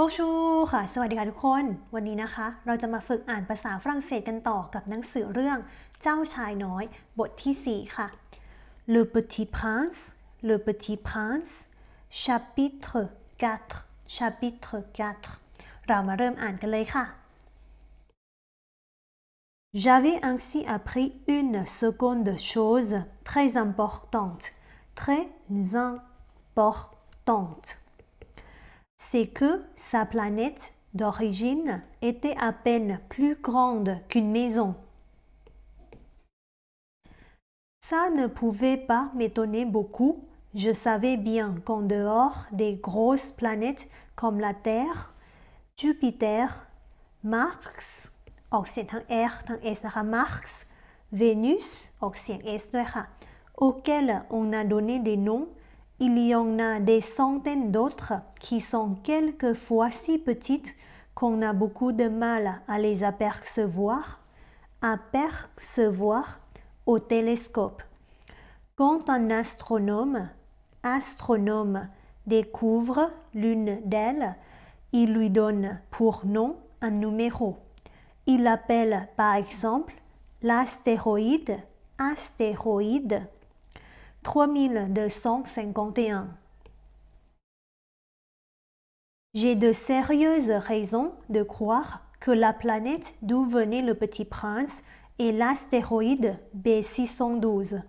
บชูค่ะสวัสดีค่ะทุกคน วันนี้นะคะ เราจะมาฝึกอ่านภาษาฝรั่งเศสกันต่อกับหนังสือเรื่องเจ้าชายน้อย บทที่ 4 ค่ะ Le Petit Prince Le Petit Prince chapitre 4 chapitre 4 เรามาเริ่มอ่านกันเลยค่ะ J'avais ainsi appris une seconde chose très importante très importante c'est que sa planète d'origine était à peine plus grande qu'une maison. Ça ne pouvait pas m'étonner beaucoup. Je savais bien qu'en dehors des grosses planètes comme la Terre, Jupiter, Mars, Vénus, auxquelles on a donné des noms, il y en a des centaines d'autres qui sont quelquefois si petites qu'on a beaucoup de mal à les apercevoir, apercevoir au télescope. Quand un astronome, astronome découvre l'une d'elles, il lui donne pour nom un numéro. Il l'appelle par exemple l'astéroïde astéroïde 3251. J'ai de sérieuses raisons de croire que la planète d'où venait le petit prince est l'astéroïde B612.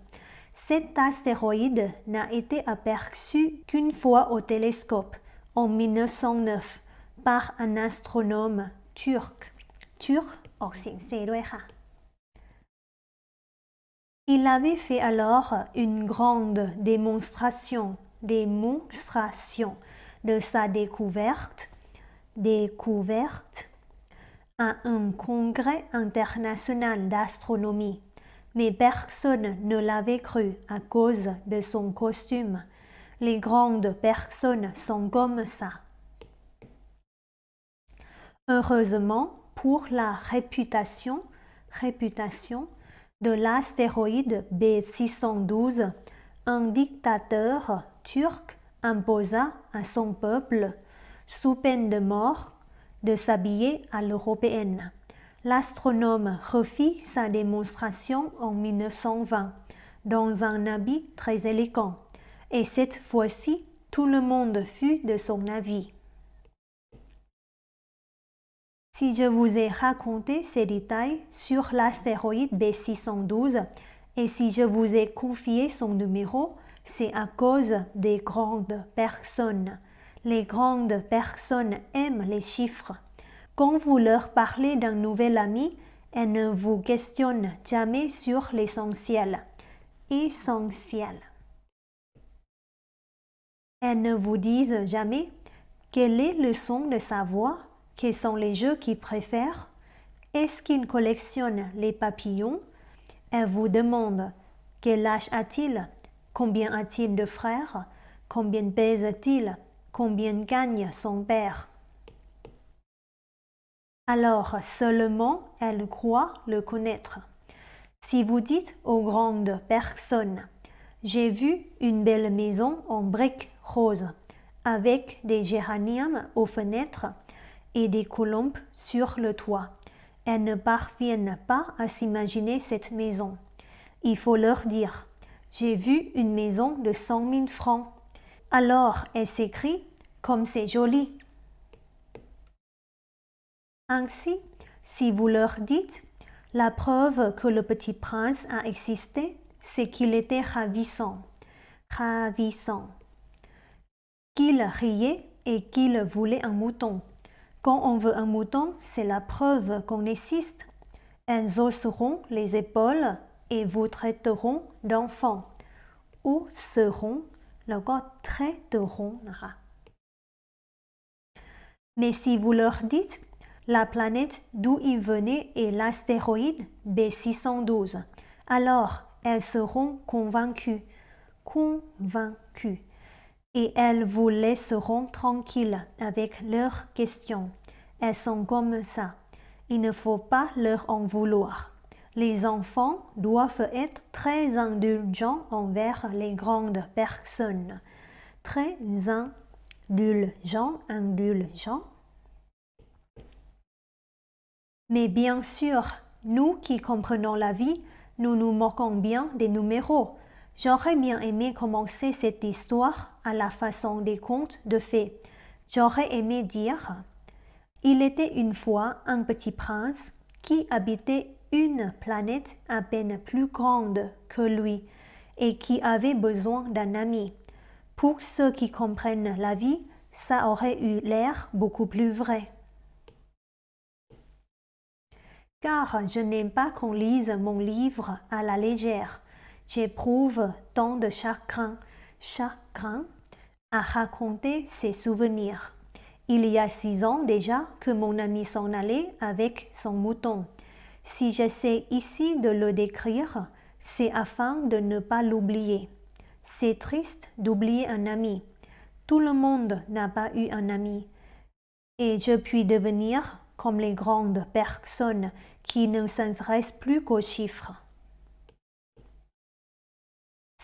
Cet astéroïde n'a été aperçu qu'une fois au télescope, en 1909, par un astronome turc. Turc, oh, il avait fait alors une grande démonstration, démonstration de sa découverte, découverte à un congrès international d'astronomie. Mais personne ne l'avait cru à cause de son costume. Les grandes personnes sont comme ça. Heureusement pour la réputation, réputation de l'astéroïde B612, un dictateur turc imposa à son peuple, sous peine de mort, de s'habiller à l'européenne. L'astronome refit sa démonstration en 1920 dans un habit très élégant, et cette fois-ci tout le monde fut de son avis. Si je vous ai raconté ces détails sur l'astéroïde B612 et si je vous ai confié son numéro, c'est à cause des grandes personnes. Les grandes personnes aiment les chiffres. Quand vous leur parlez d'un nouvel ami, elles ne vous questionnent jamais sur l'essentiel. Essentiel. Elles ne vous disent jamais quel est le son de sa voix quels sont les jeux qu'il préfère est-ce qu'il collectionne les papillons, elle vous demande quel âge a-t-il, combien a-t-il de frères, combien pèse-t-il, combien gagne son père. Alors seulement elle croit le connaître. Si vous dites aux grandes personnes, j'ai vu une belle maison en briques roses, avec des géraniums aux fenêtres et des colombes sur le toit. Elles ne parviennent pas à s'imaginer cette maison. Il faut leur dire J'ai vu une maison de cent mille francs. Alors elles s'écrient Comme c'est joli Ainsi, si vous leur dites La preuve que le petit prince a existé, c'est qu'il était ravissant. Ravissant. Qu'il riait et qu'il voulait un mouton. Quand on veut un mouton, c'est la preuve qu'on existe. Elles hausseront les épaules et vous traiteront d'enfant. Ou seront, le traiteront. Mais si vous leur dites la planète d'où ils venaient est l'astéroïde B612, alors elles seront convaincues. Convaincues et elles vous laisseront tranquilles avec leurs questions. Elles sont comme ça. Il ne faut pas leur en vouloir. Les enfants doivent être très indulgents envers les grandes personnes. Très indulgents, indulgents. Mais bien sûr, nous qui comprenons la vie, nous nous moquons bien des numéros. J'aurais bien aimé commencer cette histoire à la façon des contes de fées. J'aurais aimé dire Il était une fois un petit prince qui habitait une planète à peine plus grande que lui et qui avait besoin d'un ami. Pour ceux qui comprennent la vie, ça aurait eu l'air beaucoup plus vrai. Car je n'aime pas qu'on lise mon livre à la légère. J'éprouve tant de chagrin chacun a raconté ses souvenirs. Il y a six ans déjà que mon ami s'en allait avec son mouton. Si j'essaie ici de le décrire, c'est afin de ne pas l'oublier. C'est triste d'oublier un ami. Tout le monde n'a pas eu un ami. Et je puis devenir comme les grandes personnes qui ne s'intéressent plus qu'aux chiffres.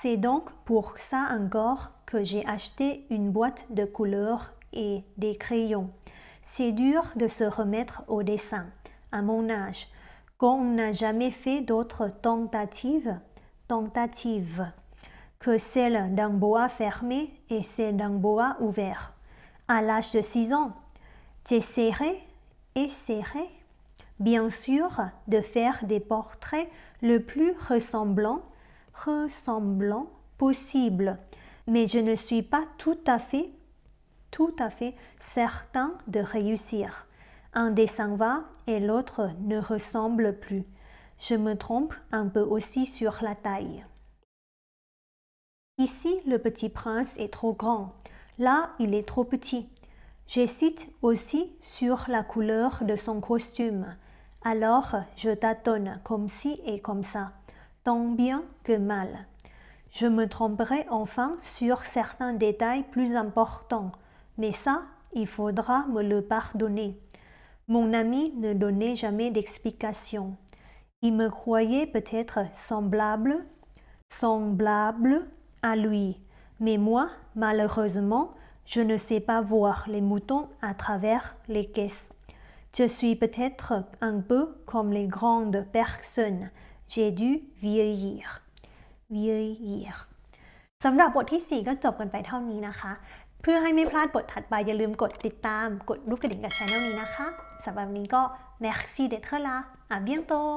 C'est donc pour ça encore que j'ai acheté une boîte de couleurs et des crayons. C'est dur de se remettre au dessin, à mon âge, quand on n'a jamais fait d'autres tentatives, tentatives que celle d'un bois fermé et celle d'un bois ouvert. À l'âge de 6 ans, serré et serré. bien sûr, de faire des portraits le plus ressemblants ressemblant possible, mais je ne suis pas tout à fait, tout à fait certain de réussir. Un dessin va et l'autre ne ressemble plus. Je me trompe un peu aussi sur la taille. Ici, le petit prince est trop grand. Là, il est trop petit. J'hésite aussi sur la couleur de son costume. Alors, je tâtonne comme ci et comme ça tant bien que mal. Je me tromperai enfin sur certains détails plus importants, mais ça, il faudra me le pardonner. Mon ami ne donnait jamais d'explication. Il me croyait peut-être semblable, semblable à lui. Mais moi, malheureusement, je ne sais pas voir les moutons à travers les caisses. Je suis peut-être un peu comme les grandes personnes j'ai dû vieillir vieillir สำหรับบทที่ 4 ก็จบกันไปเท่านี้นะคะ เพื่อให้ไม่พลาดบทถัดไปอย่าลืมกดติดตามกดรูปกระดิ่งกับช anel นี้นะคะ สำหรับวันี้ก็ merci d'être là à bientôt